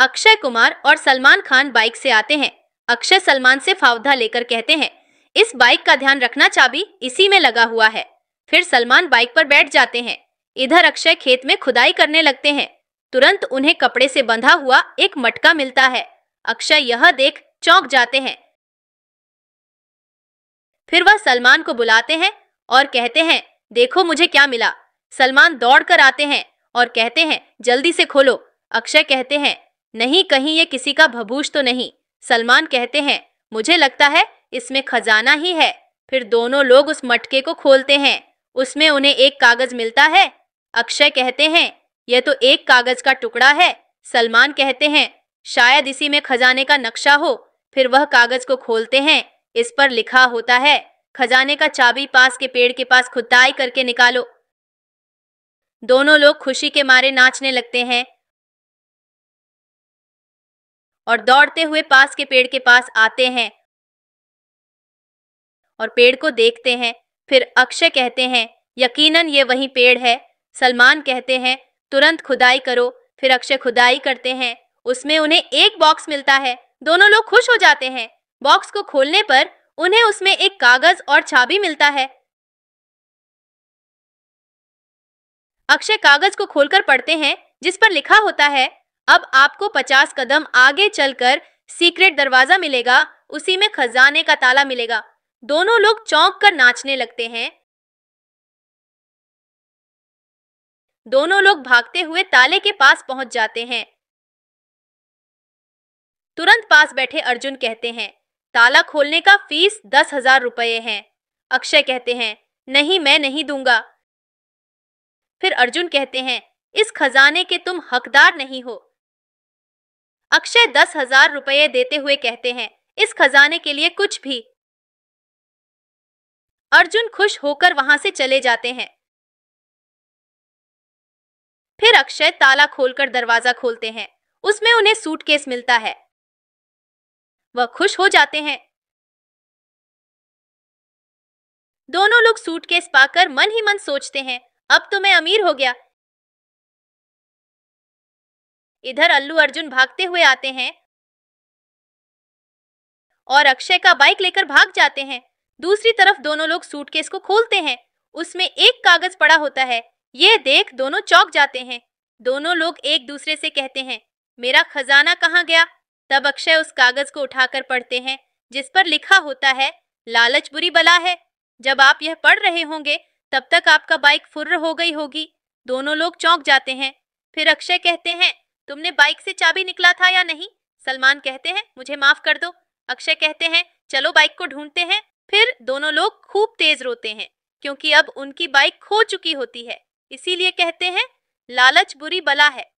अक्षय कुमार और सलमान खान बाइक से आते हैं अक्षय सलमान से फावधा लेकर कहते हैं इस बाइक का ध्यान रखना चाबी इसी में लगा हुआ है फिर सलमान बाइक पर बैठ जाते हैं इधर अक्षय खेत में खुदाई करने लगते हैं तुरंत उन्हें कपड़े से बंधा हुआ एक मटका मिलता है अक्षय यह देख चौंक जाते हैं फिर वह सलमान को बुलाते हैं और कहते हैं देखो मुझे क्या मिला सलमान दौड़ कर आते हैं और कहते हैं जल्दी से खोलो अक्षय कहते हैं नहीं कहीं ये किसी का भभूष तो नहीं सलमान कहते हैं मुझे लगता है इसमें खजाना ही है फिर दोनों लोग उस मटके को खोलते हैं उसमें उन्हें एक कागज मिलता है अक्षय कहते हैं यह तो एक कागज का टुकड़ा है सलमान कहते हैं शायद इसी में खजाने का नक्शा हो फिर वह कागज को खोलते हैं इस पर लिखा होता है खजाने का चाबी पास के पेड़ के पास खुदाई करके निकालो दोनों लोग खुशी के मारे नाचने लगते हैं और दौड़ते हुए पास के पेड़ के पास आते हैं और पेड़ को देखते हैं फिर अक्षय कहते हैं यकीनन ये वही पेड़ है सलमान कहते हैं तुरंत खुदाई करो फिर अक्षय खुदाई करते हैं उसमें उन्हें एक बॉक्स मिलता है दोनों लोग खुश हो जाते हैं बॉक्स को खोलने पर उन्हें उसमें एक कागज और चाबी मिलता है अक्षय कागज को खोलकर पढ़ते हैं जिस पर लिखा होता है अब आपको पचास कदम आगे चलकर सीक्रेट दरवाजा मिलेगा उसी में खजाने का ताला मिलेगा दोनों लोग चौंक कर नाचने लगते हैं दोनों लोग भागते हुए ताले के पास पहुंच जाते हैं तुरंत पास बैठे अर्जुन कहते हैं ताला खोलने का फीस दस हजार रुपये है अक्षय कहते हैं नहीं मैं नहीं दूंगा फिर अर्जुन कहते हैं इस खजाने के तुम हकदार नहीं हो अक्षय दस हजार रुपये देते हुए कहते हैं इस खजाने के लिए कुछ भी अर्जुन खुश होकर वहां से चले जाते हैं फिर अक्षय ताला खोलकर दरवाजा खोलते हैं उसमें उन्हें सूटकेस मिलता है वह खुश हो जाते हैं दोनों लोग सूटकेस पाकर मन ही मन सोचते हैं अब तो मैं अमीर हो गया इधर अल्लू अर्जुन भागते हुए आते हैं और अक्षय का बाइक लेकर भाग जाते हैं दूसरी तरफ दोनों लोग सूटकेस को खोलते हैं उसमें एक कागज पड़ा होता है ये देख दोनों चौक जाते हैं दोनों लोग एक दूसरे से कहते हैं मेरा खजाना कहाँ गया तब अक्षय उस कागज को उठाकर पढ़ते हैं जिस पर लिखा होता है लालच बुरी बला है जब आप यह पढ़ रहे होंगे तब तक आपका बाइक फुर्र हो गई होगी दोनों लोग चौंक जाते हैं फिर अक्षय कहते हैं तुमने बाइक से चाबी निकला था या नहीं सलमान कहते हैं मुझे माफ कर दो अक्षय कहते हैं चलो बाइक को ढूंढते हैं फिर दोनों लोग खूब तेज रोते हैं क्योंकि अब उनकी बाइक खो चुकी होती है इसीलिए कहते हैं लालच बुरी बला है